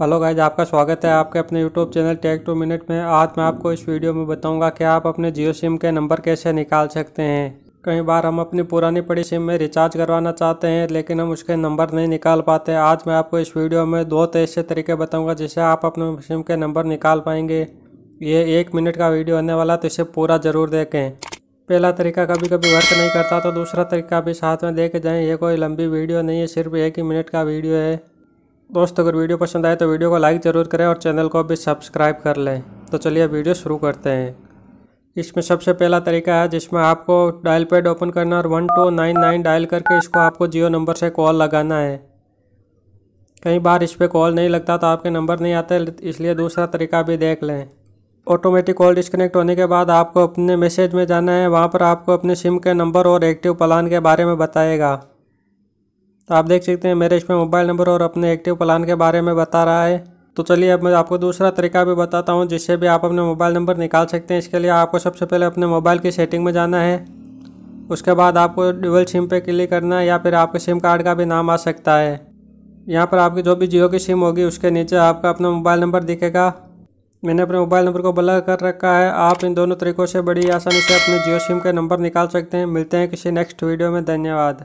hello guys आपका स्वागत है आपके अपने YouTube channel tech two minute में आज मैं आपको इस वीडियो में बताऊंगा कि आप अपने जियो सिम के नंबर कैसे निकाल सकते हैं कई बार हम अपनी पुरानी पड़ी सिम में रिचार्ज करवाना चाहते हैं लेकिन हम उसके नंबर नहीं निकाल पाते आज मैं आपको इस वीडियो में दो ऐसे तरीके बताऊँगा जिससे आप अपने सिम के नंबर निकाल पाएंगे ये एक मिनट का वीडियो होने वाला तो इसे पूरा ज़रूर देखें पहला तरीका कभी कभी वर्क नहीं करता तो दूसरा तरीका भी साथ में देख जाएँ ये कोई लंबी वीडियो नहीं है सिर्फ एक ही मिनट का वीडियो है दोस्त अगर वीडियो पसंद आए तो वीडियो को लाइक ज़रूर करें और चैनल को भी सब्सक्राइब कर लें तो चलिए वीडियो शुरू करते हैं इसमें सबसे पहला तरीका है जिसमें आपको डायल पैड ओपन करना और one two nine nine dial करके इसको आपको जियो नंबर से कॉल लगाना है कई बार इस पर कॉल नहीं लगता तो आपके नंबर नहीं आते इसलिए दूसरा तरीका भी देख लें ऑटोमेटिक कॉल डिस्कनेक्ट होने के बाद आपको अपने मैसेज में जाना है वहाँ पर आपको अपने सिम के नंबर और एक्टिव प्लान के बारे में बताएगा तो आप देख सकते हैं मेरे इसमें मोबाइल नंबर और अपने एक्टिव प्लान के बारे में बता रहा है तो चलिए अब मैं आपको दूसरा तरीका भी बताता हूँ जिससे भी आप अपने मोबाइल नंबर निकाल सकते हैं इसके लिए आपको सबसे पहले अपने मोबाइल की सेटिंग में जाना है उसके बाद आपको डुअल सिम पे क्लिक करना है या फिर आपके सिम कार्ड का भी नाम आ सकता है यहाँ पर आपकी जो भी जियो की सिम होगी उसके नीचे आपका अपना मोबाइल नंबर दिखेगा मैंने अपने मोबाइल नंबर को ब्लर कर रखा है आप इन दोनों तरीकों से बड़ी आसानी से अपने जियो सिम के नंबर निकाल सकते हैं मिलते हैं किसी नेक्स्ट वीडियो में धन्यवाद